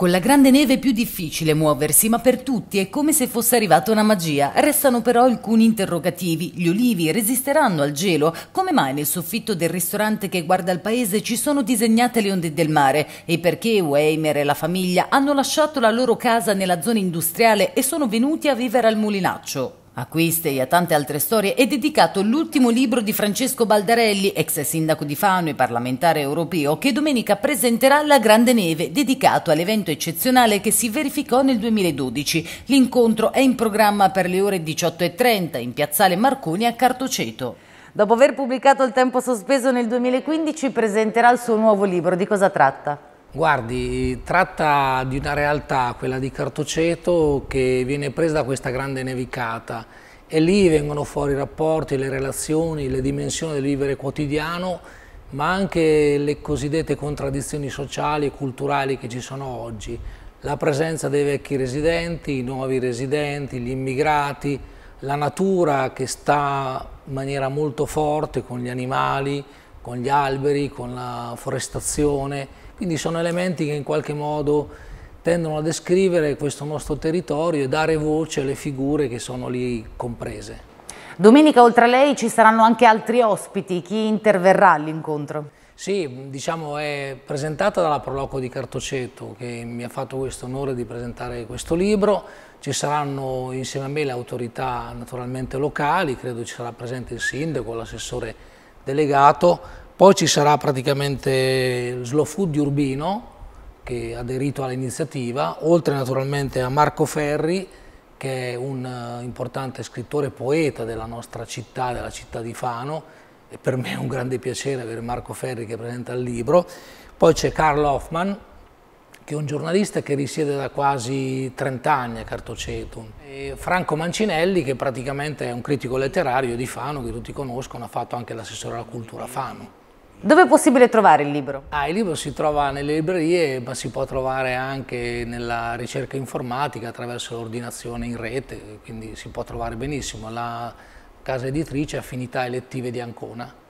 Con la grande neve è più difficile muoversi, ma per tutti è come se fosse arrivata una magia. Restano però alcuni interrogativi. Gli olivi resisteranno al gelo? Come mai nel soffitto del ristorante che guarda il paese ci sono disegnate le onde del mare? E perché Weimer e la famiglia hanno lasciato la loro casa nella zona industriale e sono venuti a vivere al mulinaccio? A queste e a tante altre storie è dedicato l'ultimo libro di Francesco Baldarelli, ex sindaco di Fano e parlamentare europeo, che domenica presenterà La Grande Neve, dedicato all'evento eccezionale che si verificò nel 2012. L'incontro è in programma per le ore 18.30 in piazzale Marconi a Cartoceto. Dopo aver pubblicato Il tempo sospeso nel 2015, presenterà il suo nuovo libro. Di cosa tratta? Guardi, tratta di una realtà, quella di Cartoceto, che viene presa da questa grande nevicata e lì vengono fuori i rapporti, le relazioni, le dimensioni del vivere quotidiano, ma anche le cosiddette contraddizioni sociali e culturali che ci sono oggi. La presenza dei vecchi residenti, i nuovi residenti, gli immigrati, la natura che sta in maniera molto forte con gli animali, con gli alberi, con la forestazione, quindi sono elementi che in qualche modo tendono a descrivere questo nostro territorio e dare voce alle figure che sono lì comprese. Domenica oltre a lei ci saranno anche altri ospiti, chi interverrà all'incontro? Sì, diciamo è presentata dalla Proloco di Cartoceto che mi ha fatto questo onore di presentare questo libro, ci saranno insieme a me le autorità naturalmente locali, credo ci sarà presente il sindaco, l'assessore delegato, poi ci sarà praticamente Slow Food di Urbino che ha aderito all'iniziativa, oltre naturalmente a Marco Ferri che è un eh, importante scrittore e poeta della nostra città, della città di Fano, e per me è un grande piacere avere Marco Ferri che presenta il libro. Poi c'è Carl Hoffman, che è un giornalista che risiede da quasi 30 anni a Cartocetum. E Franco Mancinelli, che praticamente è un critico letterario di Fano, che tutti conoscono, ha fatto anche l'assessore alla cultura Fano. Dove è possibile trovare il libro? Ah, il libro si trova nelle librerie, ma si può trovare anche nella ricerca informatica attraverso l'ordinazione in rete, quindi si può trovare benissimo. La casa editrice Affinità Elettive di Ancona.